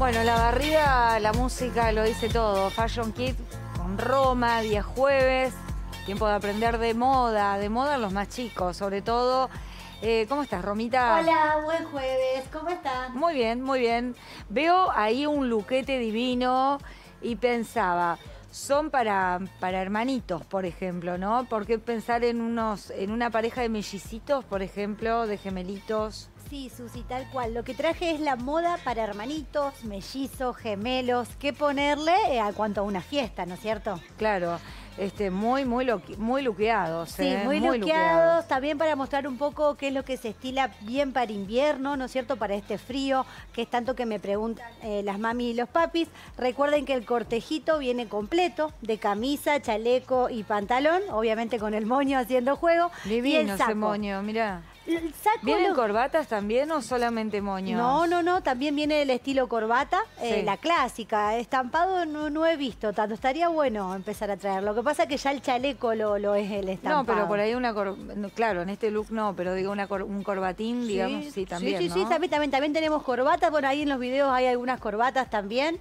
Bueno, la barrida, la música, lo dice todo. Fashion Kit con Roma, día jueves. Tiempo de aprender de moda, de moda en los más chicos, sobre todo. Eh, ¿Cómo estás, Romita? Hola, buen jueves, ¿cómo estás? Muy bien, muy bien. Veo ahí un luquete divino y pensaba, son para, para hermanitos, por ejemplo, ¿no? ¿Por qué pensar en, unos, en una pareja de mellicitos, por ejemplo, de gemelitos? Sí, Susi, tal cual. Lo que traje es la moda para hermanitos, mellizos, gemelos, qué ponerle eh, a cuanto a una fiesta, ¿no es cierto? Claro. Este, muy, muy, muy luqueados. Sí, eh, muy, luqueados, También para mostrar un poco qué es lo que se estila bien para invierno, ¿no es cierto? Para este frío, que es tanto que me preguntan eh, las mami y los papis. Recuerden que el cortejito viene completo, de camisa, chaleco y pantalón, obviamente con el moño haciendo juego. Divino y el saco. moño, mirá. ¿Vienen corbatas también o solamente moño? No, no, no, también viene el estilo corbata, eh, la clásica. Estampado no, no, he visto tanto, estaría bueno empezar a traer. Lo que pasa es que ya el chaleco lo, es el estampado. No, pero por ahí una cor... claro, en este look no, pero digo una un corbatín, digamos, sí, también, Sí, sí, sí también, también, tenemos corbatas, por ahí en los videos hay algunas corbatas también.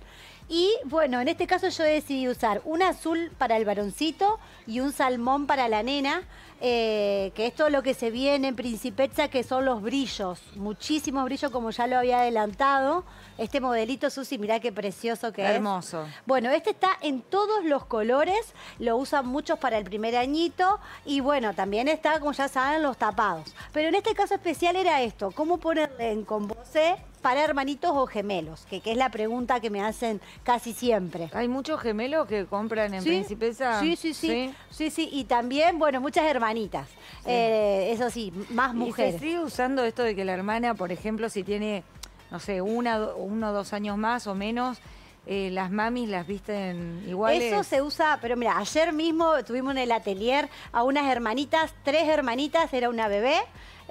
Y bueno, en este caso yo he usar un azul para el varoncito y un salmón para la nena, eh, que esto todo lo que se viene en principio que son los brillos, muchísimos brillos, como ya lo había adelantado. Este modelito, Susi, mirá qué precioso que es. Hermoso. Bueno, este está en todos los colores, lo usan muchos para el primer añito y bueno, también está, como ya saben, los tapados. Pero en este caso especial era esto, cómo ponerle en combo sé, para hermanitos o gemelos? Que, es la pregunta que me hacen casi siempre. Hay muchos gemelos que compran en Principesa. Sí, sí, sí, sí, sí. Y también, bueno, muchas hermanitas. Eh, eso sí, más mujeres. ¿Y se usando esto de que la hermana, por ejemplo, si tiene, no sé, una, uno o dos años más o menos, eh, las mamis las visten igual Eso se usa, pero mira, ayer mismo tuvimos en el atelier a unas hermanitas, tres hermanitas, era una bebé.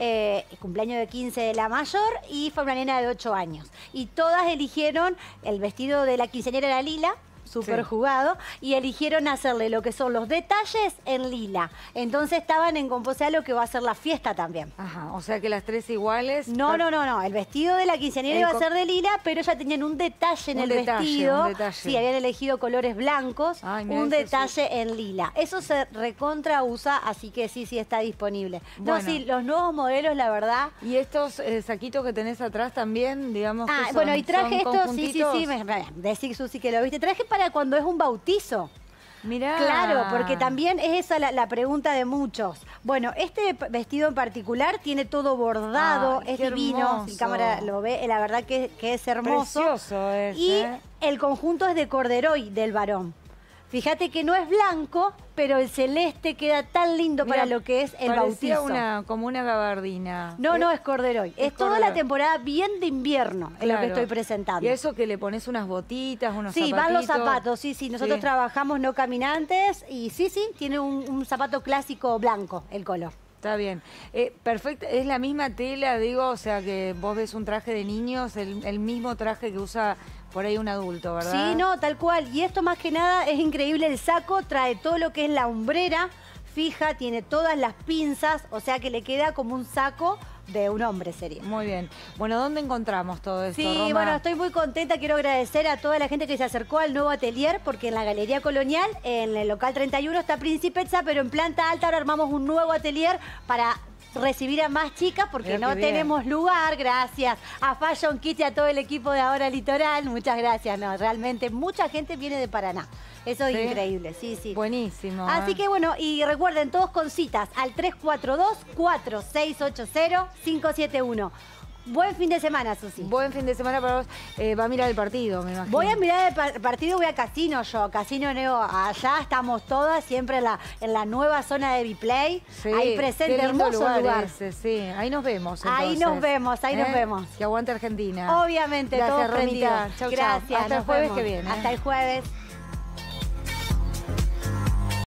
Eh, cumpleaños de 15 de la mayor y fue una nena de 8 años. Y todas eligieron el vestido de la quinceañera era lila, súper jugado, y eligieron hacerle lo que son los detalles en lila. Entonces estaban en composea lo que va a ser la fiesta también. Ajá, o sea que las tres iguales. No, no, no, no. El vestido de la quinceañera iba a ser de lila, pero ya tenían un detalle en el vestido. Un Sí, habían elegido colores blancos, un detalle en lila. Eso se recontra usa, así que sí, sí está disponible. No, sí, los nuevos modelos, la verdad. Y estos eh, saquitos que tenés atrás también, digamos. Ah, bueno, y traje estos, sí, sí, sí, me, Susi, que lo viste. Traje para cuando es un bautizo. Mirá. Claro, porque también es esa la, pregunta de muchos. Bueno, este vestido en particular tiene todo bordado, es divino, si cámara lo ve, la verdad que, es hermoso. Precioso y ¿eh? el conjunto es de corderoy del varón. Fíjate que no es blanco, pero el celeste queda tan lindo para lo que es el bautizo. Una, como una gabardina. No, eh, no, es corderoy. Es, toda la temporada bien de invierno en lo que estoy presentando. Y eso que le pones unas botitas, unos sí, Sí, van los zapatos, sí, sí. Nosotros trabajamos no caminantes y sí, sí, tiene un, zapato clásico blanco el color. Está bien. Eh, perfecto, es la misma tela, digo, o sea que vos ves un traje de niños, el, el mismo traje que usa por ahí un adulto, ¿verdad? Sí, no, tal cual. Y esto más que nada es increíble. El saco trae todo lo que es la hombrera fija, tiene todas las pinzas, o sea que le queda como un saco de un hombre sería. Muy bien. Bueno, ¿dónde encontramos todo esto? Sí, bueno, estoy muy contenta. Quiero agradecer a toda la gente que se acercó al nuevo atelier, porque en la Galería Colonial, en el local 31, está Principeza, pero en planta alta ahora armamos un nuevo atelier para recibir a más chicas porque no tenemos lugar. Gracias a Fashion Kitty, a todo el equipo de Ahora Litoral. Muchas gracias. No, realmente mucha gente viene de Paraná. Eso es increíble, sí, sí. Buenísimo. ¿eh? Así que bueno, y recuerden, todos con citas al 342-4680-571. Buen fin de semana, Susi. Buen fin de semana para vos. Eh, va a mirar el partido, me imagino. Voy a mirar el partido, voy a casino yo. Casino Neo, allá estamos todas, siempre en la, nueva zona de Biplay. Sí, ahí presente, hermoso sí. Ahí nos vemos. Entonces. Ahí nos vemos, ahí nos ¿eh? vemos. Que aguante Argentina. Obviamente, Gracias, todo Gracias. Hasta el jueves que viene. ¿eh? Hasta el jueves.